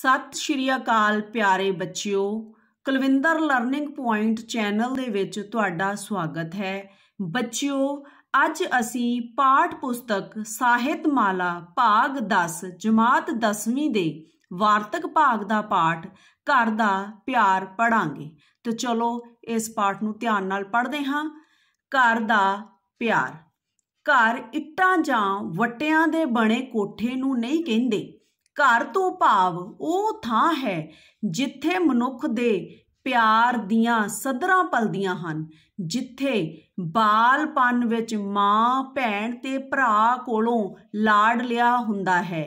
ਸਤਿ ਸ਼੍ਰੀ ਅਕਾਲ ਪਿਆਰੇ ਬੱਚਿਓ ਕੁਲਵਿੰਦਰ ਲਰਨਿੰਗ ਪੁਆਇੰਟ ਚੈਨਲ ਦੇ ਵਿੱਚ ਤੁਹਾਡਾ ਸਵਾਗਤ ਹੈ ਬੱਚਿਓ ਅੱਜ ਅਸੀਂ ਪਾਠ ਪੁਸਤਕ ਸਾਹਿਤ ਮਾਲਾ ਭਾਗ 10 ਜਮਾਤ 10ਵੀਂ ਦੇ ਵਾਰਤਕ ਭਾਗ ਦਾ ਪਾਠ ਘਰ ਦਾ ਪਿਆਰ ਪੜਾਂਗੇ ਤੇ ਚਲੋ ਇਸ ਪਾਠ ਨੂੰ ਧਿਆਨ ਨਾਲ ਪੜ੍ਹਦੇ ਹਾਂ ਘਰ ਦਾ ਪਿਆਰ ਘਰ ਇੱਟਾਂ ਜਾਂ ਵਟਿਆਂ ਦੇ ਬਣੇ ਕੋਠੇ ਨੂੰ ਨਹੀਂ ਕਹਿੰਦੇ ਘਰ ਤੋਂ ਭਾਵ ਉਹ ਥਾਂ ਹੈ ਜਿੱਥੇ ਮਨੁੱਖ ਦੇ ਪਿਆਰ ਦੀਆਂ ਸਦਰਾਂ ਪਲਦੀਆਂ ਹਨ ਜਿੱਥੇ ਬਾਲਪਨ ਵਿੱਚ ਮਾਂ ਭੈਣ ਤੇ ਭਰਾ ਕੋਲੋਂ ਲਾੜ ਲਿਆ ਹੁੰਦਾ ਹੈ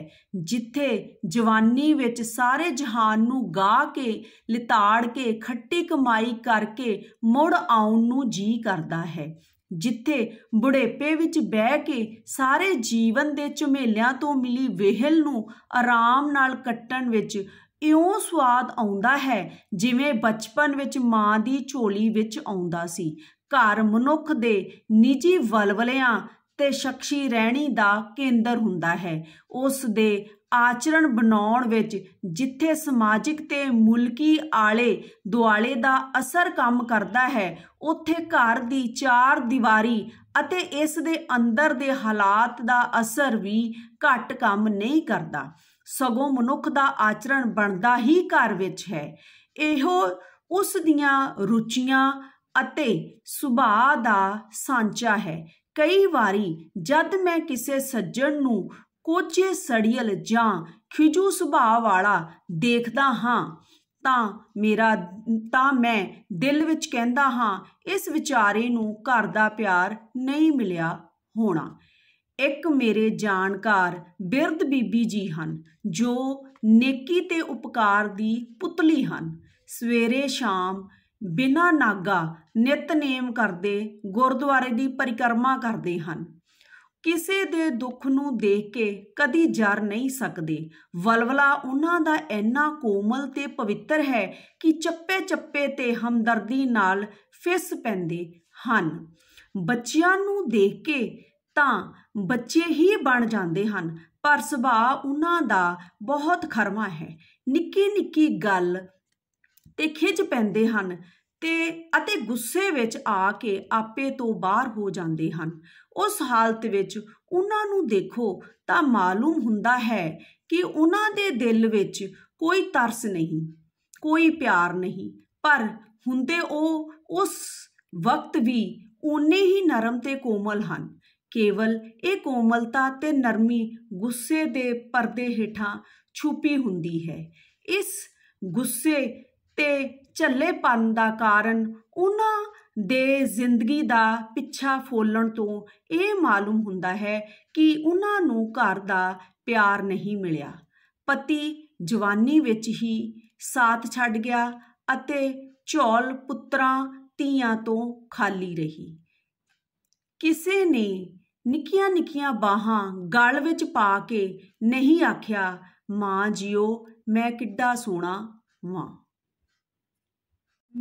ਜਿੱਥੇ ਜਵਾਨੀ ਵਿੱਚ ਸਾਰੇ ਜਹਾਨ ਨੂੰ ਗਾ ਕੇ ਲਿਤਾੜ ਕੇ ਖੱਟੀ ਕਮਾਈ ਕਰਕੇ ਮੁੜ ਆਉਣ ਨੂੰ ਜੀ ਕਰਦਾ ਹੈ ਜਿੱਥੇ ਬੁਢੇਪੇ ਵਿੱਚ ਬਹਿ ਕੇ ਸਾਰੇ ਜੀਵਨ ਦੇ ਝਮੇਲਿਆਂ ਤੋਂ ਮਿਲੀ ਵਿਹਲ ਨੂੰ ਆਰਾਮ ਨਾਲ ਕੱਟਣ ਵਿੱਚ ਇਉਂ ਸਵਾਦ ਆਉਂਦਾ ਹੈ ਜਿਵੇਂ ਬਚਪਨ ਵਿੱਚ ਮਾਂ ਦੀ ਝੋਲੀ ਵਿੱਚ ਆਉਂਦਾ ਸੀ ਘਰ ਮਨੁੱਖ ਦੇ ਨਿੱਜੀ ਵਲਵਲਿਆਂ ਤੇ ਸ਼ਖਸੀ ਰਹਿਣੀ ਦਾ ਕੇਂਦਰ ਹੁੰਦਾ ਹੈ ਉਸ ਦੇ ਆਚਰਣ ਬਣਾਉਣ ਵਿੱਚ ਜਿੱਥੇ ਸਮਾਜਿਕ ਤੇ ਮੁਲਕੀ ਆਲੇ ਦੁਆਲੇ ਦਾ ਅਸਰ ਕੰਮ ਕਰਦਾ ਹੈ ਉੱਥੇ ਘਰ ਦੀ ਚਾਰ ਦੀਵਾਰੀ ਅਤੇ ਇਸ ਦੇ ਅੰਦਰ ਦੇ ਹਾਲਾਤ ਦਾ ਅਸਰ ਵੀ ਘੱਟ ਕੰਮ ਨਹੀਂ ਕਰਦਾ ਸਗੋਂ ਮਨੁੱਖ ਦਾ ਆਚਰਣ ਬਣਦਾ ਹੀ ਘਰ ਵਿੱਚ ਹੈ ਇਹੋ ਉਸ ਦੀਆਂ ਰੁਚੀਆਂ ਅਤੇ ਸੁਭਾਅ ਦਾ ਸਾਂਚਾ ਹੈ ਕਈ ਵਾਰੀ ਜਦ ਮੈਂ ਕਿਸੇ ਸੱਜਣ ਨੂੰ ਕੋਚੇ ਸੜੀਲ ਜਾਂ ਖਿਜੂ ਸੁਭਾਅ ਵਾਲਾ ਦੇਖਦਾ ਹਾਂ ਤਾਂ ਮੇਰਾ ਤਾਂ ਮੈਂ ਦਿਲ ਵਿੱਚ ਕਹਿੰਦਾ ਹਾਂ ਇਸ ਵਿਚਾਰੇ ਨੂੰ ਘਰ ਦਾ ਪਿਆਰ ਨਹੀਂ ਮਿਲਿਆ ਹੋਣਾ ਇੱਕ ਮੇਰੇ ਜਾਣਕਾਰ ਬਿਰਧ ਬੀਬੀ ਜੀ ਹਨ ਜੋ ਨੇਕੀ ਤੇ ਉਪਕਾਰ ਦੀ ਪੁਤਲੀ ਹਨ ਸਵੇਰੇ ਸ਼ਾਮ ਬਿਨਾਂ ਨਾਗਾ ਨਿਤਨੇਮ ਕਰਦੇ ਗੁਰਦੁਆਰੇ ਦੀ ਪਰਿਕਰਮਾ ਕਰਦੇ ਹਨ ਕਿਸੇ ਦੇ ਦੁੱਖ ਨੂੰ ਦੇਖ ਕੇ ਕਦੀ ਜਰ ਨਹੀਂ ਸਕਦੇ ਵਲਵਲਾ ਉਹਨਾਂ ਦਾ ਇੰਨਾ ਕੋਮਲ ਤੇ ਪਵਿੱਤਰ ਹੈ ਕਿ ਚੱਪੇ-ਚੱਪੇ ਤੇ ਹਮਦਰਦੀ ਨਾਲ ਫਿਸ ਪੈਂਦੇ ਹਨ ਬੱਚਿਆਂ ਨੂੰ ਦੇਖ ਕੇ ਤਾਂ ਬੱਚੇ ਹੀ ਬਣ ਜਾਂਦੇ ਹਨ ਪਰ ਸੁਭਾਅ ਉਹਨਾਂ ਦਾ ਬਹੁਤ ਖਰਮਾ ਹੈ ਨਿੱਕੀ ਨਿੱਕੀ ਗੱਲ ਤੇ ਖਿੱਚ ਪੈਂਦੇ ਹਨ ਤੇ ਅਤੇ ਗੁੱਸੇ ਵਿੱਚ ਆ ਕੇ ਆਪੇ ਤੋਂ ਬਾਹਰ ਹੋ ਜਾਂਦੇ ਹਨ ਉਸ ਹਾਲਤ ਵਿੱਚ ਉਹਨਾਂ ਨੂੰ ਦੇਖੋ ਤਾਂ ਮਾਲੂਮ ਹੁੰਦਾ ਹੈ ਕਿ ਉਹਨਾਂ ਦੇ ਦਿਲ ਵਿੱਚ ਕੋਈ ਤਰਸ ਨਹੀਂ ਕੋਈ ਪਿਆਰ ਨਹੀਂ ਪਰ ਹੁੰਦੇ ਉਹ ਉਸ ਵਕਤ ਵੀ ਉਨੇ ਹੀ ਨਰਮ ਤੇ ਕੋਮਲ ਹਨ ਕੇਵਲ ਇਹ ਕੋਮਲਤਾ ਤੇ ਨਰਮੀ ਗੁੱਸੇ ਦੇ ਪਰਦੇ ਹੇਠਾਂ ਛੁਪੀ ਹੁੰਦੀ ਹੈ ਇਸ ਗੁੱਸੇ ਤੇ ਝੱਲੇਪਨ ਦਾ ਕਾਰਨ ਉਹਨਾਂ ਦੇ ਜ਼ਿੰਦਗੀ ਦਾ ਪਿੱਛਾ ਫੋਲਣ ਤੋਂ ਇਹ ਮਾਲੂਮ ਹੁੰਦਾ ਹੈ ਕਿ ਉਹਨਾਂ ਨੂੰ ਘਰ ਦਾ ਪਿਆਰ ਨਹੀਂ ਮਿਲਿਆ ਪਤੀ ਜਵਾਨੀ ਵਿੱਚ ਹੀ ਸਾਥ ਛੱਡ ਗਿਆ ਅਤੇ ਝੋਲ ਪੁੱਤਰਾਂ ਧੀਆਂ ਤੋਂ ਖਾਲੀ ਰਹੀ ਕਿਸੇ ਨੇ ਨਿੱਕੀਆਂ ਨਿੱਕੀਆਂ ਬਾਹਾਂ ਗਲ ਵਿੱਚ ਪਾ ਕੇ ਨਹੀਂ ਆਖਿਆ ਮਾਂ ਜੀਓ ਮੈਂ ਕਿੱਡਾ ਸੋਹਣਾ ਵਾਂ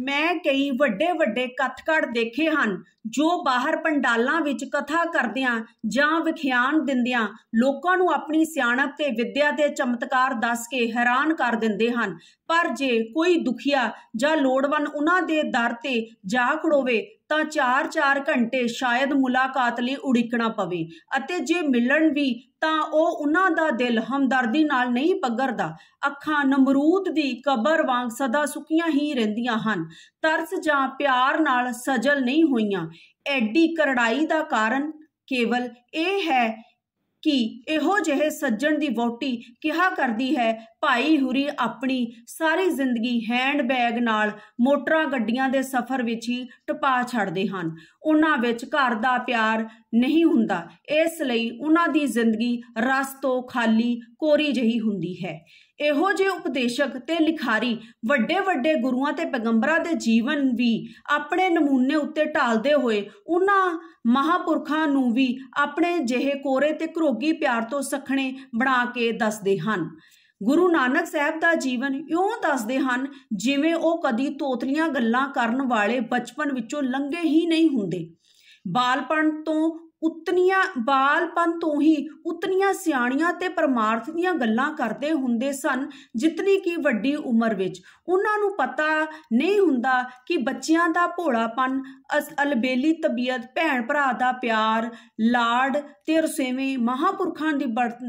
ਮੈਂ ਕਈ ਵੱਡੇ ਵੱਡੇ ਕਥਕੜ ਦੇਖੇ ਹਨ ਜੋ ਬਾਹਰ ਪੰਡਾਲਾਂ ਵਿੱਚ ਕਥਾ ਕਰਦਿਆਂ ਜਾਂ ਵਿਖਿਆਨ ਦਿੰਦਿਆਂ ਲੋਕਾਂ ਨੂੰ ਆਪਣੀ ਸਿਆਣਪ ਤੇ ਵਿਦਿਆ ਦੇ ਚਮਤਕਾਰ ਦੱਸ ਕੇ ਹੈਰਾਨ ਕਰ ਦਿੰਦੇ ਹਨ ਪਰ ਜੇ ਕੋਈ ਦੁਖੀਆ ਜਾਂ ਲੋੜਵੰਨ ਉਹਨਾਂ ਦੇ ਦਰ ਤੇ ਜਾ ਖੜੋਵੇ ਤਾਂ 4-4 ਘੰਟੇ ਸ਼ਾਇਦ ਮੁਲਾਕਾਤ ਲਈ ਉਡੀਕਣਾ ਪਵੇ ਅਤੇ ਜੇ ਮਿਲਣ ਵੀ ਤਾਂ ਉਹ ਉਹਨਾਂ ਦਾ ਦਿਲ ਹਮਦਰਦੀ ਨਾਲ ਨਹੀਂ ਪਗਰਦਾ ਅੱਖਾਂ ਨਮਰੂਦ ਦੀ ਕਬਰ ਵਾਂਗ ਸਦਾ ਸੁੱਕੀਆਂ ਹੀ ਰਹਿੰਦੀਆਂ ਹਨ ਤਰਸ ਜਾਂ ਪਿਆਰ ਨਾਲ ਸਜਲ ਨਹੀਂ ਹੋਈਆਂ ਐਡੀ ਕਰੜਾਈ ਦਾ ਕਾਰਨ ਕੇਵਲ ਇਹ ਹੈ ਕਿ ਇਹੋ ਜਿਹੇ ਸੱਜਣ ਦੀ ਵੋਟੀ ਕਿਹਾ ਕਰਦੀ ਹੈ ਭਾਈ ਹੁਰੀ ਆਪਣੀ ਸਾਰੀ ਜ਼ਿੰਦਗੀ ਹੈਂਡ ਬੈਗ ਨਾਲ ਮੋਟਰਾਂ ਗੱਡੀਆਂ ਦੇ ਸਫ਼ਰ ਵਿੱਚ ਹੀ ਟਪਾ ਛੱਡਦੇ ਹਨ ਉਹਨਾਂ ਵਿੱਚ ਘਰ ਦਾ ਪਿਆਰ ਨਹੀਂ ਹੁੰਦਾ ਇਸ ਲਈ ਉਹਨਾਂ ਦੀ ਜ਼ਿੰਦਗੀ ਰਸ ਤੋਂ ਖਾਲੀ ਕੋਰੀ ਜਹੀ ਹੁੰਦੀ ਹੈ ਇਹੋ ਜਿਹੇ ਉਪਦੇਸ਼ਕ ਤੇ ਲਿਖਾਰੀ ਵੱਡੇ ਵੱਡੇ ਗੁਰੂਆਂ ਤੇ ਪੈਗੰਬਰਾਂ ਦੇ ਜੀਵਨ ਵੀ ਆਪਣੇ ਨਮੂਨੇ ਉੱਤੇ ਢਾਲਦੇ ਹੋਏ ਉਹਨਾਂ ਮਹਾਪੁਰਖਾਂ ਨੂੰ ਵੀ ਆਪਣੇ ਜਿਹੇ ਕੋਰੇ ਤੇ ਘਰੋਗੀ ਪਿਆਰ ਤੋਂ ਸਖਣੇ ਬਣਾ ਕੇ ਦੱਸਦੇ ਹਨ ਗੁਰੂ ਨਾਨਕ ਸਾਹਿਬ ਦਾ ਜੀਵਨ ਇਉਂ ਦੱਸਦੇ ਹਨ ਜਿਵੇਂ ਉਹ ਕਦੀ ਤੋਤਲੀਆਂ ਗੱਲਾਂ ਕਰਨ ਵਾਲੇ ਬਚਪਨ ਵਿੱਚੋਂ ਲੰਘੇ ਹੀ ਨਹੀਂ ਹੁੰਦੇ ਬਾਲਪਨ ਤੋਂ ਉਤਨੀਆਂ ਬਾਲਪਨ ਤੋਂ ਹੀ ਉਤਨੀਆਂ ਸਿਆਣੀਆਂ ਤੇ ਪਰਮਾਰਥ ਦੀਆਂ ਗੱਲਾਂ ਕਰਦੇ ਹੁੰਦੇ ਸਨ ਜਿਤਨੀ ਕੀ ਵੱਡੀ ਉਮਰ ਵਿੱਚ ਉਹਨਾਂ ਨੂੰ ਪਤਾ ਨਹੀਂ ਹੁੰਦਾ ਕਿ ਬੱਚਿਆਂ ਦਾ ਭੋਲਾਪਨ ਅਲਬੇਲੀ ਤਬੀਅਤ ਭੈਣ ਭਰਾ ਦਾ ਪਿਆਰ ਲਾਡ ਤੇ ਰਸੇਵੇਂ ਮਹਾਪੁਰਖਾਂ ਦੀ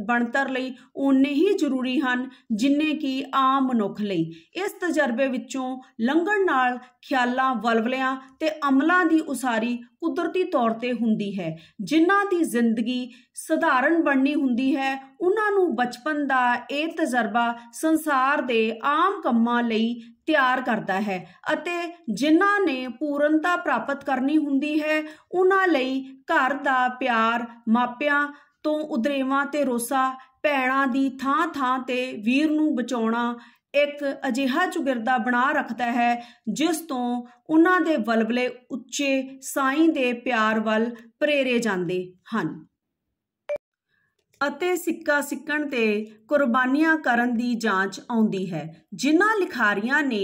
ਬਣਤਰ ਲਈ ਉਨੇ ਹੀ ਜ਼ਰੂਰੀ ਹਨ ਜਿੰਨੇ ਕਿ ਆਮ ਮਨੁੱਖ ਲਈ ਇਸ ਤਜਰਬੇ ਵਿੱਚੋਂ ਲੰਘਣ ਨਾਲ ਖਿਆਲਾਂ ਵਲਵਲਿਆਂ ਤੇ ਅਮਲਾਂ ਦੀ ਉਸਾਰੀ ਕੁਦਰਤੀ ਤੌਰ ਤੇ ਹੁੰਦੀ ਹੈ ਜਿਨ੍ਹਾਂ ਦੀ ਜ਼ਿੰਦਗੀ ਸਧਾਰਨ ਬਣਨੀ ਹੁੰਦੀ ਹੈ ਉਹਨਾਂ ਨੂੰ ਬਚਪਨ ਦਾ ਇਹ ਤਜਰਬਾ ਸੰਸਾਰ ਦੇ ਆਮ ਕੰਮਾਂ ਲਈ ਤਿਆਰ ਕਰਦਾ ਹੈ ਅਤੇ ਜਿਨ੍ਹਾਂ ਨੇ ਪੂਰਨਤਾ ਪ੍ਰਾਪਤ ਕਰਨੀ ਹੁੰਦੀ ਹੈ ਉਹਨਾਂ ਲਈ ਘਰ ਦਾ ਪਿਆਰ ਮਾਪਿਆਂ ਤੋਂ ਉਦਰੇਵਾਂ ਤੇ ਰੋਸਾ ਭੈਣਾਂ ਦੀ ਥਾਂ ਥਾਂ ਤੇ ਵੀਰ ਨੂੰ ਬਚਾਉਣਾ ਇੱਕ ਅਜਿਹਾ ਚੁਗਿਰਦਾ ਬਣਾ ਰੱਖਦਾ ਹੈ ਜਿਸ ਤੋਂ ਉਹਨਾਂ ਦੇ ਵਲਵਲੇ ਉੱਚੇ ਸਾਈਂ ਦੇ ਪਿਆਰ ਵੱਲ ਪ੍ਰੇਰੇ ਜਾਂਦੇ ਹਨ ਅਤੇ ਸਿੱਕਾ ਸਿੱਕਣ ਤੇ ਕੁਰਬਾਨੀਆਂ ਕਰਨ ਦੀ ਜਾਂਚ ਆਉਂਦੀ ਹੈ ਜਿਨ੍ਹਾਂ ਲਿਖਾਰੀਆਂ ਨੇ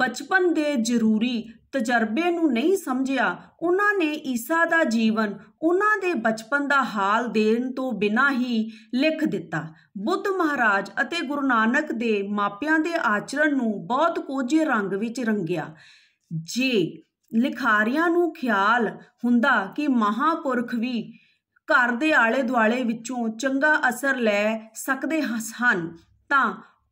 ਬਚਪਨ ਦੇ ਜ਼ਰੂਰੀ ਤਜਰਬੇ ਨੂੰ ਨਹੀਂ ਸਮਝਿਆ ਉਹਨਾਂ ਨੇ ਈਸਾ ਦਾ ਜੀਵਨ ਉਹਨਾਂ ਦੇ ਬਚਪਨ ਦਾ ਹਾਲ ਦੇਣ ਤੋਂ ਬਿਨਾ ਹੀ ਲਿਖ ਦਿੱਤਾ ਬੁੱਧ ਮਹਾਰਾਜ ਅਤੇ ਗੁਰੂ ਨਾਨਕ ਦੇ ਮਾਪਿਆਂ ਦੇ ਆਚਰਣ ਨੂੰ ਬਹੁਤ ਕੋਝੇ ਰੰਗ ਵਿੱਚ ਰੰਗਿਆ ਜੇ ਲਿਖਾਰੀਆਂ ਨੂੰ ਖਿਆਲ ਹੁੰਦਾ ਕਿ ਮਹਾਪੁਰਖ ਵੀ ਘਰ ਦੇ ਆਲੇ ਦੁਆਲੇ ਵਿੱਚੋਂ ਚੰਗਾ ਅਸਰ ਲੈ ਸਕਦੇ ਹਨ ਤਾਂ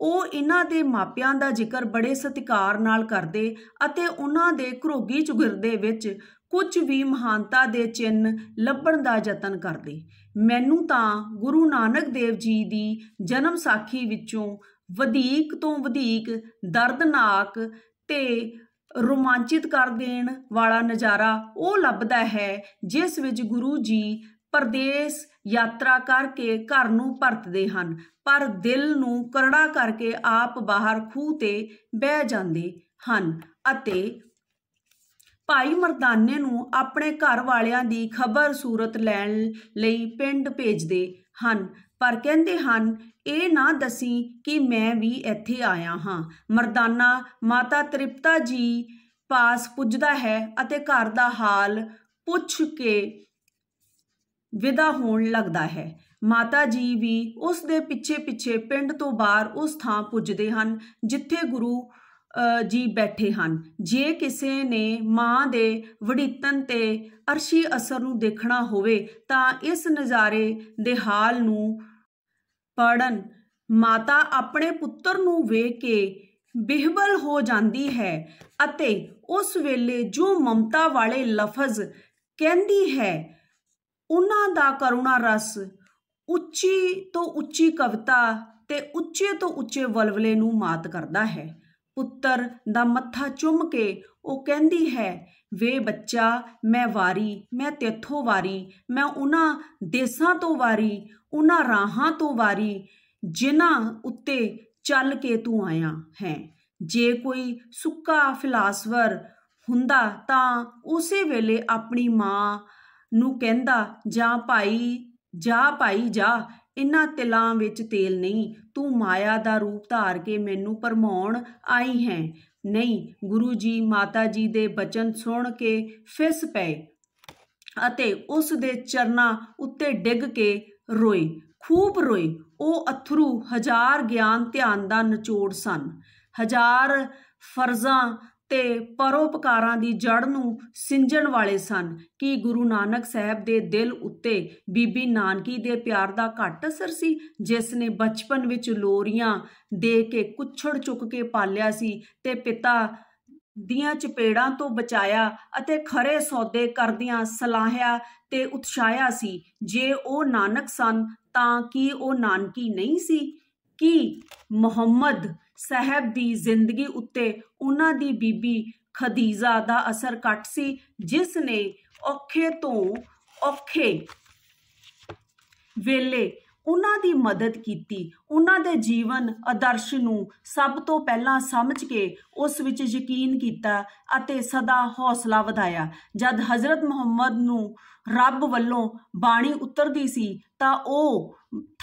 ਉਹ ਇਹਨਾਂ ਦੇ ਮਾਪਿਆਂ ਦਾ ਜ਼ਿਕਰ ਬੜੇ ਸਤਿਕਾਰ ਨਾਲ ਕਰਦੇ ਅਤੇ ਉਹਨਾਂ ਦੇ ਘਰੋਗੀ ਚੁਗਿਰਦੇ ਵਿੱਚ ਕੁਝ ਵੀ ਮਹਾਨਤਾ ਦੇ ਚਿੰਨ ਲੱਭਣ ਦਾ ਯਤਨ ਕਰਦੇ ਮੈਨੂੰ ਤਾਂ ਗੁਰੂ ਨਾਨਕ ਦੇਵ ਜੀ ਦੀ ਜਨਮ ਸਾਖੀ ਵਿੱਚੋਂ ਵਧੇਕ ਤੋਂ ਵਧੇਕ ਦਰਦਨਾਕ ਤੇ ਰੋਮਾਂਚਿਤ ਕਰ ਦੇਣ ਵਾਲਾ ਨਜ਼ਾਰਾ ਉਹ ਲੱਭਦਾ ਹੈ ਜਿਸ ਵਿੱਚ ਗੁਰੂ ਜੀ ਪਰਦੇਸ ਯਾਤਰਾ ਕਰਕੇ ਘਰ ਨੂੰ ਪਰਤਦੇ ਹਨ ਪਰ ਦਿਲ ਨੂੰ ਕਰੜਾ ਕਰਕੇ ਆਪ ਬਾਹਰ ਖੂਹ ਤੇ ਬਹਿ ਜਾਂਦੇ ਹਨ ਅਤੇ ਭਾਈ ਮਰਦਾਨੇ ਨੂੰ ਆਪਣੇ ਘਰ ਵਾਲਿਆਂ ਦੀ ਖਬਰ ਸੂਰਤ ਲੈਣ ਲਈ ਪਿੰਡ ਭੇਜਦੇ ਹਨ ਪਰ ਕਹਿੰਦੇ ਹਨ ਇਹ ਨਾ ਦਸੀ ਕਿ ਮੈਂ ਵੀ ਇੱਥੇ ਆਇਆ ਹਾਂ ਮਰਦਾਨਾ ਮਾਤਾ ਤ੍ਰਿਪਤਾ ਜੀ ਪਾਸ ਪੁੱਜਦਾ ਹੈ ਅਤੇ ਘਰ ਦਾ ਹਾਲ ਪੁੱਛ ਕੇ ਵਿਦਾ ਹੋਣ ਲੱਗਦਾ ਹੈ ਮਾਤਾ ਜੀ ਵੀ ਉਸ ਦੇ ਪਿੱਛੇ-ਪਿੱਛੇ ਪਿੰਡ ਤੋਂ ਬਾਹਰ ਉਸ ਥਾਂ ਪੁੱਜਦੇ ਹਨ ਜਿੱਥੇ ਗੁਰੂ ਜੀ ਬੈਠੇ ਹਨ ਜੇ ਕਿਸੇ ਨੇ ਮਾਂ ਦੇ ਵੜਿੱਤਨ ਤੇ ਅਰਸ਼ੀ ਅਸਰ ਨੂੰ ਦੇਖਣਾ ਹੋਵੇ ਤਾਂ ਇਸ ਨਜ਼ਾਰੇ ਦੇ ਹਾਲ ਨੂੰ ਪੜਨ ਮਾਤਾ ਆਪਣੇ ਪੁੱਤਰ ਨੂੰ ਵੇਖ ਕੇ ਬਿਹਵਲ ਹੋ ਜਾਂਦੀ ਹੈ ਅਤੇ ਉਸ ਵੇਲੇ ਜੋ ਮਮਤਾ ਵਾਲੇ ਲਫ਼ਜ਼ ਕਹਿੰਦੀ ਹੈ ਉਹਨਾਂ ਦਾ ਕਰੁਣਾ ਰਸ ਉੱਚੀ ਤੋਂ ਉੱਚੀ ਕਵਿਤਾ ਤੇ ਉੱਚੇ ਤੋਂ ਉੱਚੇ ਵਲਵਲੇ ਨੂੰ ਮਾਤ ਕਰਦਾ ਹੈ ਪੁੱਤਰ ਦਾ ਮੱਥਾ ਚੁੰਮ ਕੇ ਉਹ ਕਹਿੰਦੀ ਹੈ ਵੇ ਬੱਚਾ ਮੈਂ ਵਾਰੀ ਮੈਂ ਤੇਥੋਂ ਵਾਰੀ ਮੈਂ ਉਹਨਾਂ ਦੇਸਾਂ ਤੋਂ ਵਾਰੀ ਉਹਨਾਂ ਰਾਹਾਂ ਤੋਂ ਵਾਰੀ ਜਿਨ੍ਹਾਂ ਉੱਤੇ ਚੱਲ ਕੇ ਤੂੰ ਆਇਆ ਹੈ ਜੇ ਕੋਈ ਸੁੱਕਾ ਫਿਲਾਸਫਰ ਹੁੰਦਾ ਤਾਂ ਉਸੇ ਵੇਲੇ ਆਪਣੀ ਮਾਂ ਨੂੰ ਕਹਿੰਦਾ ਜਾਂ ਭਾਈ ਜਾ ਭਾਈ ਜਾ ਇਨ੍ਹਾਂ ਤਿਲਾਂ ਵਿੱਚ ਤੇਲ ਨਹੀਂ ਤੂੰ ਮਾਇਆ ਦਾ ਰੂਪ ਧਾਰ ਕੇ ਮੈਨੂੰ ਪਰਮਾਉਣ ਆਈ ਹੈ ਨਹੀਂ ਗੁਰੂ ਜੀ ਮਾਤਾ ਜੀ ਦੇ ਬਚਨ ਸੁਣ ਕੇ ਫਿਸ ਪਏ ਅਤੇ ਉਸ ਦੇ ਚਰਨਾਂ ਉੱਤੇ ਡਿੱਗ ਕੇ ਰੋਏ ਖੂਬ ਰੋਏ ਉਹ ਅਥਰੂ ਹਜ਼ਾਰ ਗਿਆਨ ਧਿਆਨ ਦਾ ਨਿਚੋੜ ਸਨ ਹਜ਼ਾਰ ਫਰਜ਼ਾਂ ਤੇ ਪਰਉਪਕਾਰਾਂ ਦੀ ਜੜ ਨੂੰ ਸਿੰਜਣ ਵਾਲੇ ਸਨ ਕਿ ਗੁਰੂ ਨਾਨਕ ਸਾਹਿਬ ਦੇ ਦਿਲ ਉੱਤੇ ਬੀਬੀ ਨਾਨਕੀ ਦੇ ਪਿਆਰ ਦਾ ਘੱਟ ਅਸਰ ਸੀ ਜਿਸ ਨੇ ਬਚਪਨ ਵਿੱਚ ਲੋਰੀਆਂ ਦੇ ਕੇ ਕੁੱਛੜ ਚੁੱਕ ਕੇ ਪਾਲਿਆ ਸੀ ਤੇ ਪਿਤਾ ਦੀਆਂ ਚਪੇੜਾਂ ਤੋਂ ਬਚਾਇਆ ਅਤੇ ਖਰੇ ਸੌਦੇ ਕਰਦਿਆਂ ਸਲਾਹਿਆ ਤੇ ਉਤਸ਼ਾਹਿਆ ਸੀ ਜੇ ਉਹ ਨਾਨਕ ਸਨ ਤਾਂ ਕੀ ਉਹ ਨਾਨਕੀ ਨਹੀਂ ਸੀ ਕਿ ਮੁਹੰਮਦ ਸਹਿਬ ਦੀ ਜ਼ਿੰਦਗੀ ਉੱਤੇ ਉਹਨਾਂ ਦੀ ਬੀਬੀ ਖਦੀਜਾ ਦਾ ਅਸਰ ਘੱਟ ਸੀ ਜਿਸ ਨੇ ਔਖੇ ਤੋਂ ਔਖੇ ਵੇਲੇ ਉਹਨਾਂ ਦੀ ਮਦਦ ਕੀਤੀ ਉਹਨਾਂ ਦੇ ਜੀਵਨ ਆਦਰਸ਼ ਨੂੰ ਸਭ ਤੋਂ ਪਹਿਲਾਂ ਸਮਝ ਕੇ ਉਸ ਵਿੱਚ ਯਕੀਨ ਕੀਤਾ ਅਤੇ ਸਦਾ ਹੌਸਲਾ ਵਧਾਇਆ ਜਦ ਹਜ਼ਰਤ ਮੁਹੰਮਦ ਨੂੰ ਰੱਬ ਵੱਲੋਂ ਬਾਣੀ ਉਤਰਦੀ ਸੀ ਤਾਂ ਉਹ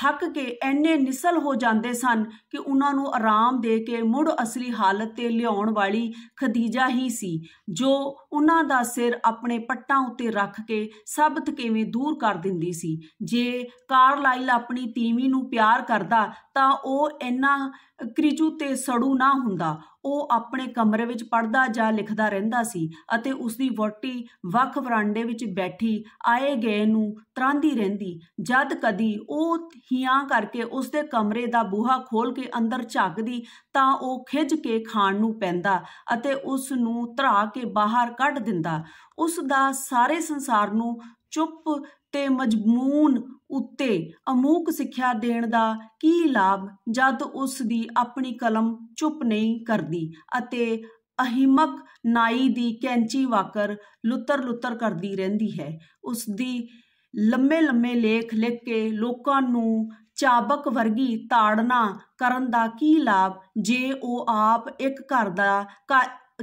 ਥੱਕ ਕੇ ਐਨੇ ਨਿਸਲ ਹੋ ਜਾਂਦੇ ਸਨ ਕਿ ਉਹਨਾਂ ਨੂੰ ਆਰਾਮ ਦੇ ਕੇ ਮੁੜ ਅਸਲੀ ਹਾਲਤ ਤੇ ਲਿਆਉਣ ਵਾਲੀ ਖਦੀਜਾ ਹੀ ਸੀ ਜੋ ਉਹਨਾਂ ਦਾ ਸਿਰ ਆਪਣੇ ਪੱਟਾਂ ਉੱਤੇ ਰੱਖ ਕੇ ਸਭ ਕਿਵੇਂ ਦੂਰ ਕਰ ਦਿੰਦੀ ਸੀ ਜੇ ਕਾਰਲਾਈਲ ਆਪਣੀ ਤੀਵੀ ਨੂੰ ਪਿਆਰ ਕਰਦਾ ਤਾਂ ਉਹ ਇੰਨਾ ਕ੍ਰਿਜੂ ਤੇ ਸੜੂ ਨਾ ਹੁੰਦਾ ਉਹ ਆਪਣੇ ਕਮਰੇ ਵਿੱਚ ਪੜਦਾ ਜਾਂ ਲਿਖਦਾ ਰਹਿੰਦਾ ਸੀ ਅਤੇ ਉਸ ਦੀ ਵੋਟੀ ਵੱਖ ਵਰਾਂਡੇ ਵਿੱਚ ਬੈਠੀ ਆਏ ਗਏ ਨੂੰ ਤਰਾਂਦੀ ਰਹਿੰਦੀ ਜਦ ਕਦੀ ਉਹ ਹਿਆਂ ਕਰਕੇ ਉਸ ਦੇ ਕਮਰੇ ਦਾ ਬੂਹਾ ਖੋਲ ਕੇ ਅੰਦਰ ਝਾਕਦੀ ਤਾਂ ਉਹ ਖਿੱਜ ਕੇ ਖਾਣ ਨੂੰ ਪੈਂਦਾ ਅਤੇ ਉਸ ਨੂੰ ਧਰਾ ਕੇ ਬਾਹਰ ਕੱਢ ਦਿੰਦਾ ਉਸ ਦਾ ਸਾਰੇ ਸੰਸਾਰ ਨੂੰ ਚੁੱਪ ਤੇ ਮਜਮੂਨ ਉੱਤੇ ਅਮੂਕ ਸਿੱਖਿਆ ਦੇਣ ਦਾ ਕੀ ਲਾਭ ਜਦ ਉਸ ਦੀ ਆਪਣੀ ਕਲਮ ਚੁੱਪ ਨਹੀਂ ਕਰਦੀ ਅਤੇ ਅਹਿਮਕ ਨਾਈ ਦੀ ਕੈਂਚੀ ਵਾਕਰ ਲੁੱਤਰ ਲੁੱਤਰ ਕਰਦੀ ਰਹਿੰਦੀ ਹੈ ਉਸ ਦੀ ਲੰਮੇ ਲੰਮੇ ਲੇਖ ਲਿਖ ਕੇ ਲੋਕਾਂ ਨੂੰ ਚਾਬਕ ਵਰਗੀ ਤਾੜਨਾ ਕਰਨ ਦਾ ਕੀ ਲਾਭ ਜੇ ਉਹ ਆਪ ਇੱਕ ਘਰ ਦਾ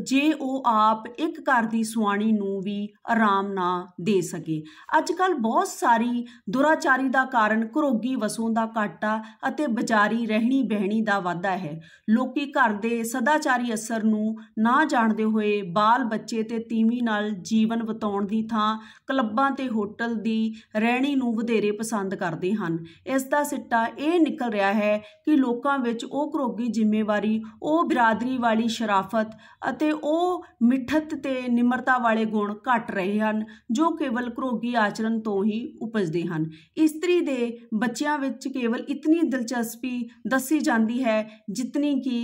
ਜੇ ਉਹ ਆਪ ਇੱਕ ਘਰ ਦੀ ਸੁਆਣੀ ਨੂੰ ਵੀ ਆਰਾਮ ਨਾ ਦੇ ਸਕੇ ਅੱਜ ਕੱਲ ਬਹੁਤ ਸਾਰੀ ਦੁਰਾਚਾਰੀ ਦਾ ਕਾਰਨ ਘਰੋਗੀ ਵਸੋਂ ਦਾ ਘਾਟਾ ਅਤੇ ਬਜਾਰੀ ਰਹਿਣੀ ਬਹਿਣੀ ਦਾ ਵਾਧਾ ਹੈ ਲੋਕੀ ਘਰ ਦੇ ਸਦਾਚਾਰੀ ਅਸਰ ਨੂੰ ਨਾ ਜਾਣਦੇ ਹੋਏ ਬਾਲ ਬੱਚੇ ਤੇ ਤੀਵੀ ਨਾਲ ਜੀਵਨ ਬਤਾਉਣ ਦੀ ਥਾਂ ਕਲੱਬਾਂ ਤੇ ਹੋਟਲ ਦੀ ਰਹਿਣੀ ਨੂੰ ਵਧੇਰੇ ਪਸੰਦ ਕਰਦੇ ਹਨ ਇਸ ਦਾ ਸਿੱਟਾ ਇਹ ਨਿਕਲ ਰਿਹਾ ਹੈ ਕਿ ਲੋਕਾਂ ਵਿੱਚ ਉਹ ਘਰੋਗੀ ਜ਼ਿੰਮੇਵਾਰੀ ਉਹ ਬਰਾਦਰੀ ਵਾਲੀ ਸ਼ਰਾਫਤ ਅਤੇ ਅਤੇ ਉਹ ਮਿੱਠਤ ਤੇ ਨਿਮਰਤਾ ਵਾਲੇ ਗੁਣ ਘਟ ਰਹੇ ਹਨ ਜੋ ਕੇਵਲ ਕਰੋਗੀ ਆਚਰਣ ਤੋਂ ਹੀ ਉਪਜਦੇ ਹਨ ਇਸਤਰੀ ਦੇ ਬੱਚਿਆਂ ਵਿੱਚ ਕੇਵਲ ਇਤਨੀ ਦਿਲਚਸਪੀ ਦੱਸੀ ਜਾਂਦੀ ਹੈ ਜਿਤਨੀ ਕਿ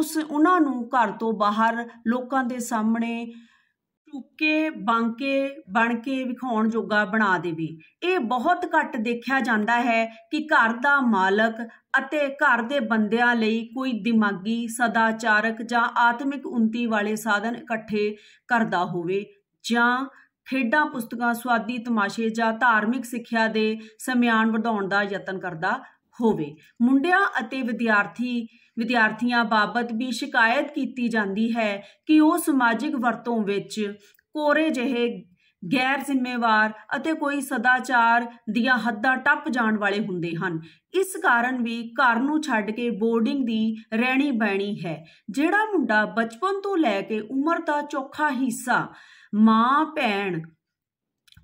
ਉਸ ਉਹਨਾਂ ਨੂੰ ਘਰ ਤੋਂ ਬਾਹਰ ਲੋਕਾਂ ਦੇ ਸਾਹਮਣੇ ਤੁੱਕੇ ਬਾਂਕੇ ਬਣ ਕੇ ਵਿਖਾਉਣ ਜੋਗਾ ਬਣਾ ਦੇਵੇ ਇਹ ਬਹੁਤ ਘੱਟ ਦੇਖਿਆ ਜਾਂਦਾ ਹੈ ਕਿ ਘਰ ਦਾ ਮਾਲਕ ਅਤੇ ਘਰ ਦੇ ਬੰਦਿਆਂ ਲਈ ਕੋਈ ਦਿਮਾਗੀ ਸਦਾਚਾਰਕ ਜਾਂ ਆਤਮਿਕ ਉੰਤੀ ਵਾਲੇ ਸਾਧਨ ਇਕੱਠੇ ਕਰਦਾ ਹੋਵੇ ਜਾਂ ਖੇਡਾਂ ਪੁਸਤਕਾਂ ਸਵਾਦੀ ਤਮਾਸ਼ੇ ਜਾਂ ਧਾਰਮਿਕ ਸਿੱਖਿਆ ਦੇ ਸਮਿਆਨ ਵਧਾਉਣ ਦਾ ਯਤਨ ਕਰਦਾ ਹੋਵੇ ਮੁੰਡਿਆਂ ਅਤੇ ਵਿਦਿਆਰਥੀ ਵਿਦਿਆਰਥੀਆਂ ਬਾਬਤ ਵੀ ਸ਼ਿਕਾਇਤ ਕੀਤੀ ਜਾਂਦੀ ਹੈ ਕਿ ਉਹ ਸਮਾਜਿਕ ਵਰਤੋਂ ਵਿੱਚ ਕੋਰੇ ਜਿਹੇ ਗੈਰ ਜ਼ਿੰਮੇਵਾਰ ਅਤੇ ਕੋਈ ਸਦਾਚਾਰ ਦੀਆਂ ਹੱਦਾਂ ਟੱਪ ਜਾਣ ਵਾਲੇ ਹੁੰਦੇ ਹਨ ਇਸ ਕਾਰਨ ਵੀ ਘਰ ਨੂੰ ਛੱਡ ਕੇ ਬੋਰਡਿੰਗ ਦੀ ਰਹਿਣੀ ਬੈਣੀ ਹੈ ਜਿਹੜਾ ਮੁੰਡਾ ਬਚਪਨ ਤੋਂ ਲੈ ਕੇ ਉਮਰ ਦਾ ਚੌਖਾ ਹਿੱਸਾ ਮਾਂ ਭੈਣ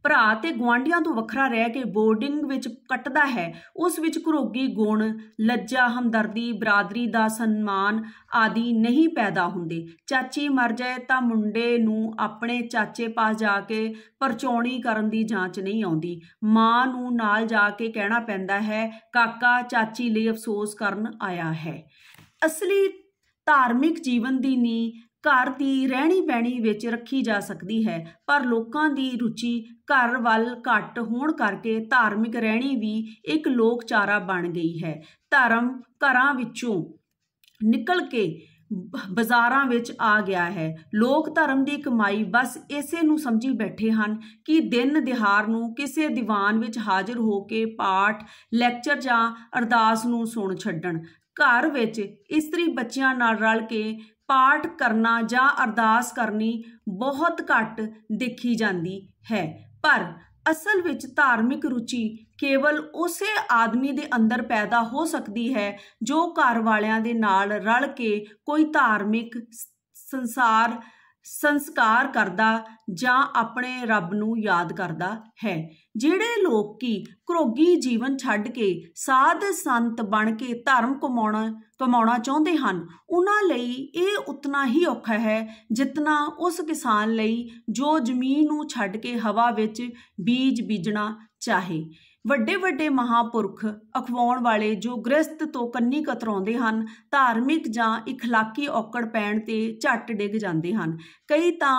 ਭਰਾ ਤੇ ਗਵਾਂਢੀਆਂ ਤੋਂ ਵੱਖਰਾ ਰਹਿ ਕੇ ਬੋਰਡਿੰਗ ਵਿੱਚ ਕੱਟਦਾ ਹੈ ਉਸ ਵਿੱਚ ਘਰੋਗੀ ਗੁਣ ਲੱਜਾ ਹਮਦਰਦੀ ਬਰਾਦਰੀ ਦਾ ਸਨਮਾਨ ਆਦੀ ਨਹੀਂ ਪੈਦਾ ਹੁੰਦੇ ਚਾਚੀ ਮਰ ਜਾਏ ਤਾਂ ਮੁੰਡੇ ਨੂੰ ਆਪਣੇ ਚਾਚੇ ਪਾਸ ਜਾ ਕੇ ਪਰਚੌਣੀ ਕਰਨ ਦੀ ਜਾਂਚ ਨਹੀਂ ਆਉਂਦੀ ਮਾਂ ਨੂੰ ਨਾਲ ਜਾ ਕੇ ਕਹਿਣਾ ਪੈਂਦਾ ਹੈ ਕਾਕਾ ਚਾਚੀ ਲਈ ਅਫਸੋਸ ਕਰਨ ਆਇਆ ਹੈ ਅਸਲੀ ਧਾਰਮਿਕ ਜੀਵਨ ਦੀ ਨੀ ਘਰ ਦੀ ਰਹਿਣੀ ਬਹਿਣੀ ਵਿੱਚ ਰੱਖੀ ਜਾ ਸਕਦੀ ਹੈ ਪਰ ਲੋਕਾਂ ਦੀ ਰੁਚੀ ਘਰ ਵੱਲ ਘੱਟ ਹੋਣ ਕਰਕੇ ਧਾਰਮਿਕ ਰਹਿਣੀ ਵੀ ਇੱਕ ਲੋਕਚਾਰਾ ਬਣ ਗਈ ਹੈ ਧਰਮ ਘਰਾਂ ਵਿੱਚੋਂ ਨਿਕਲ ਕੇ ਬਾਜ਼ਾਰਾਂ ਵਿੱਚ ਆ ਗਿਆ ਹੈ ਲੋਕ ਧਰਮ ਦੀ ਕਮਾਈ ਬਸ ਇਸੇ ਨੂੰ ਸਮਝੀ ਬੈਠੇ ਹਨ ਕਿ ਦਿਨ ਦਿਹਾਰ ਨੂੰ ਕਿਸੇ ਦੀਵਾਨ ਵਿੱਚ ਹਾਜ਼ਰ ਹੋ ਕੇ ਪਾਠ ਲੈਕਚਰ ਜਾਂ ਅਰਦਾਸ ਨੂੰ ਸੁਣ ਛੱਡਣ ਘਰ ਵਿੱਚ ਇਸਤਰੀ ਬੱਚਿਆਂ ਨਾਲ ਰਲ ਕੇ ਪਾਠ ਕਰਨਾ ਜਾਂ ਅਰਦਾਸ ਕਰਨੀ ਬਹੁਤ ਘੱਟ ਦੇਖੀ ਜਾਂਦੀ ਹੈ ਪਰ ਅਸਲ ਵਿੱਚ ਧਾਰਮਿਕ ਰੁਚੀ ਕੇਵਲ ਉਸੇ ਆਦਮੀ ਦੇ ਅੰਦਰ ਪੈਦਾ ਹੋ ਸਕਦੀ ਹੈ ਜੋ ਘਰ ਵਾਲਿਆਂ ਦੇ ਨਾਲ ਰਲ ਕੇ ਕੋਈ ਧਾਰਮਿਕ ਸੰਸਾਰ ਸੰਸਕਾਰ ਕਰਦਾ ਜਾਂ ਆਪਣੇ ਰੱਬ ਨੂੰ ਯਾਦ ਕਰਦਾ ਹੈ ਜਿਹੜੇ ਲੋਕ ਕੀ ਕਰੋਗੀ ਜੀਵਨ ਛੱਡ ਕੇ ਸਾਧ ਸੰਤ ਬਣ ਕੇ ਧਰਮ ਕਮਾਉਣਾ ਕਮਾਉਣਾ ਚਾਹੁੰਦੇ ਹਨ ਉਹਨਾਂ ਲਈ ਇਹ ਉਤਨਾ ਹੀ ਔਖਾ ਹੈ ਜਿੰਨਾ ਉਸ ਕਿਸਾਨ ਲਈ ਜੋ ਜ਼ਮੀਨ ਨੂੰ ਛੱਡ ਕੇ ਹਵਾ ਵਿੱਚ ਬੀਜ ਬੀਜਣਾ ਚਾਹੇ ਵੱਡੇ ਵੱਡੇ ਮਹਾਪੁਰਖ ਅਖਵਾਉਣ ਵਾਲੇ ਜੋ ਗ੍ਰਸਤ ਤੋਂ ਕੰਨੀ ਕਤਰਾਉਂਦੇ ਹਨ ਧਾਰਮਿਕ ਜਾਂ اخلاقی ਔਕੜ ਪੈਣ ਤੇ ਝੱਟ ਡਿੱਗ ਜਾਂਦੇ ਹਨ ਕਈ ਤਾਂ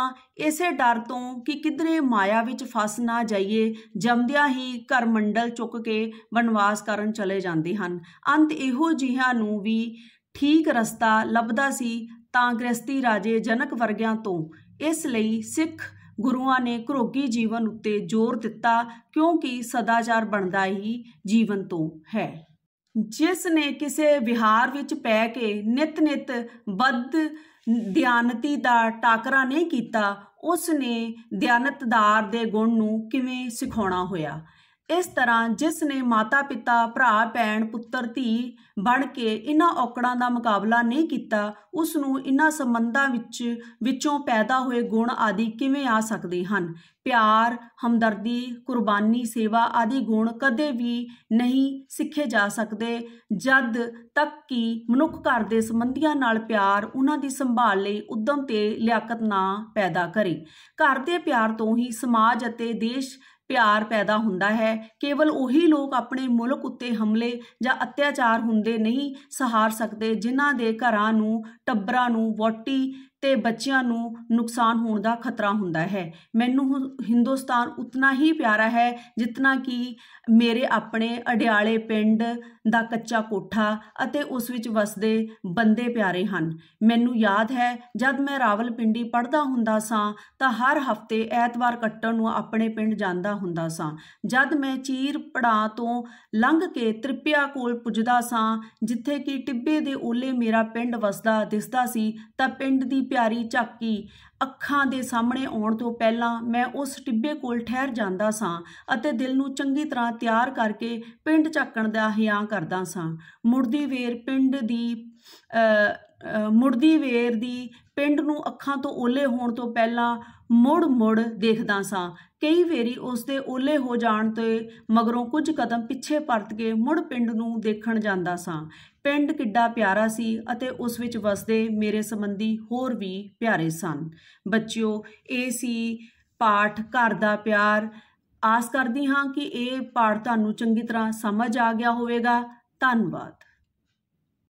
ਇਸੇ ਡਰ ਤੋਂ ਕਿ ਕਿਧਰੇ ਮਾਇਆ ਵਿੱਚ ਫਸ ਨਾ ਜਾਈਏ ਜੰਮਦਿਆਂ ਹੀ ਘਰ ਮੰਡਲ ਚੁੱਕ ਕੇ ਬਨਵਾਸ ਕਰਨ ਚਲੇ ਜਾਂਦੇ ਹਨ ਅੰਤ ਇਹੋ ਜਿਹਾਂ ਨੂੰ ਵੀ ਠੀਕ ਰਸਤਾ ਲੱਭਦਾ ਸੀ ਤਾਂ ਗ੍ਰਸਤੀ ਰਾਜੇ ਜਨਕ ਵਰਗਿਆਂ ਤੋਂ ਇਸ ਲਈ ਸਿੱਖ ਗੁਰੂਆਂ ਨੇ ਘਰੋਗੀ ਜੀਵਨ ਉੱਤੇ ਜ਼ੋਰ ਦਿੱਤਾ ਕਿਉਂਕਿ ਸਦਾਚਾਰ ਬਣਦਾ ਹੀ ਜੀਵਨ ਤੋਂ ਹੈ ਜਿਸ ਨੇ ਕਿਸੇ ਵਿਹਾਰ ਵਿੱਚ ਪੈ ਕੇ ਨਿਤ-ਨਿਤ ਬਦ ਧਿਆਨਤੀ ਦਾ ਟਾਕਰਾ ਨਹੀਂ ਕੀਤਾ ਉਸ ਨੇ ਧਿਆਨਤਦਾਰ ਦੇ ਗੁਣ ਨੂੰ ਕਿਵੇਂ ਸਿਖਾਉਣਾ ਹੋਇਆ ਇਸ ਤਰ੍ਹਾਂ ਜਿਸ ਨੇ ਮਾਤਾ ਪਿਤਾ ਭਰਾ ਭੈਣ ਪੁੱਤਰ ਧੀ ਬਣ ਕੇ ਇਹਨਾਂ ਔਕੜਾਂ ਦਾ ਮੁਕਾਬਲਾ ਨਹੀਂ ਕੀਤਾ ਉਸ ਨੂੰ ਇਹਨਾਂ ਸੰਬੰਧਾਂ ਵਿੱਚ ਵਿੱਚੋਂ ਪੈਦਾ ਹੋਏ ਗੁਣ ਆਦਿ ਕਿਵੇਂ ਆ ਸਕਦੇ ਹਨ ਪਿਆਰ ਹਮਦਰਦੀ ਕੁਰਬਾਨੀ ਸੇਵਾ ਆਦਿ ਗੁਣ ਕਦੇ ਵੀ ਨਹੀਂ ਸਿੱਖੇ ਜਾ ਸਕਦੇ ਜਦ ਤੱਕ ਕਿ ਮਨੁੱਖ ਘਰ ਦੇ ਸੰਬੰਧੀਆਂ ਨਾਲ ਪਿਆਰ ਉਹਨਾਂ ਦੀ ਸੰਭਾਲ ਲਈ ਉਦਮ ਤੇ ਲਿਆਕਤ ਨਾ ਪੈਦਾ ਕਰੇ ਘਰ ਦੇ ਪਿਆਰ ਤੋਂ ਹੀ ਸਮਾਜ ਅਤੇ ਦੇਸ਼ ਪਿਆਰ ਪੈਦਾ ਹੁੰਦਾ ਹੈ ਕੇਵਲ ਉਹੀ ਲੋਕ ਆਪਣੇ ਮੁਲਕ ਉੱਤੇ ਹਮਲੇ ਜਾਂ ਅਤਿਆਚਾਰ ਹੁੰਦੇ ਨਹੀਂ ਸਹਾਰ ਸਕਦੇ ਜਿਨ੍ਹਾਂ ਦੇ ਘਰਾਂ ਨੂੰ ਟੱਬਰਾਂ ਨੂੰ ਵੋਟੀ ਤੇ ਬੱਚਿਆਂ ਨੂੰ ਨੁਕਸਾਨ ਹੋਣ ਦਾ ਖਤਰਾ ਹੁੰਦਾ ਹੈ ਮੈਨੂੰ ਹਿੰਦੁਸਤਾਨ ਉਤਨਾ ਹੀ ਪਿਆਰਾ ਹੈ ਜਿੰਨਾ ਕਿ ਮੇਰੇ ਆਪਣੇ ਅਡਿਆਲੇ ਪਿੰਡ ਦਾ ਕੱਚਾ ਕੋਠਾ ਅਤੇ ਉਸ ਵਿੱਚ ਵਸਦੇ ਬੰਦੇ ਪਿਆਰੇ ਹਨ ਮੈਨੂੰ ਯਾਦ ਹੈ ਜਦ ਮੈਂ ਰਾਵਲਪਿੰਡੀ ਪੜਦਾ ਹੁੰਦਾ ਸਾਂ ਤਾਂ ਹਰ ਹਫਤੇ ਐਤਵਾਰ ਕੱਟਣ ਨੂੰ ਆਪਣੇ ਪਿੰਡ ਜਾਂਦਾ ਹੁੰਦਾ ਸਾਂ ਜਦ ਮੈਂ ਚੀਰ ਪੜਾ ਤੋਂ ਲੰਘ ਕੇ ਤ੍ਰਿਪਿਆ ਕੋਲ ਪੁੱਜਦਾ ਸਾਂ ਜਿੱਥੇ ਕਿ ਟਿੱਬੇ ਦੇ ਓਲੇ ਮੇਰਾ ਪਿੰਡ ਵਸਦਾ ਦਿਸਦਾ ਸੀ ਤਾਂ ਪਿੰਡ ਦੀ ਪਿਆਰੀ ਝਾਕੀ ਅੱਖਾਂ ਦੇ ਸਾਹਮਣੇ ਆਉਣ ਤੋਂ ਪਹਿਲਾਂ ਮੈਂ ਉਸ ਟਿੱਬੇ ਕੋਲ ਠਹਿਰ ਜਾਂਦਾ ਸਾਂ ਅਤੇ ਦਿਲ ਨੂੰ ਚੰਗੀ ਤਰ੍ਹਾਂ ਤਿਆਰ ਕਰਕੇ ਪਿੰਡ ਚੱਕਣ ਦਾ ਹਿਆ ਕਰਦਾ ਸਾਂ ਮੁਰਦੀ ਵੇਰ ਪਿੰਡ ਦੀ ਮੁਰਦੀ ਵੇਰ ਦੀ ਪਿੰਡ ਨੂੰ ਅੱਖਾਂ ਤੋਂ ਓਲੇ ਹੋਣ ਤੋਂ ਪਹਿਲਾਂ ਮੁੜ ਮੁੜ ਦੇਖਦਾ ਸਾਂ ਕਈ ਵੇਰੀ ਉਸ ਦੇ ਓਲੇ ਹੋ ਜਾਣ ਤੇ ਮਗਰੋਂ ਕੁਝ ਕਦਮ ਪਿੱਛੇ ਪਰਤ ਕੇ ਮੁੜ ਪਿੰਡ ਨੂੰ ਦੇਖਣ ਜਾਂਦਾ ਸਾਂ ਪਿੰਡ ਕਿੱਡਾ ਪਿਆਰਾ ਸੀ ਅਤੇ ਉਸ ਵਿੱਚ ਵਸਦੇ ਮੇਰੇ ਸੰਬੰਧੀ ਹੋਰ ਵੀ ਪਿਆਰੇ ਸਨ ਬੱਚਿਓ ਇਹ ਸੀ ਪਾਠ ਘਰ ਦਾ ਪਿਆਰ ਆਸ ਕਰਦੀ ਹਾਂ ਕਿ ਇਹ ਪਾਠ ਤੁਹਾਨੂੰ ਚੰਗੀ ਤਰ੍ਹਾਂ ਸਮਝ ਆ ਗਿਆ ਹੋਵੇਗਾ ਧੰਨਵਾਦ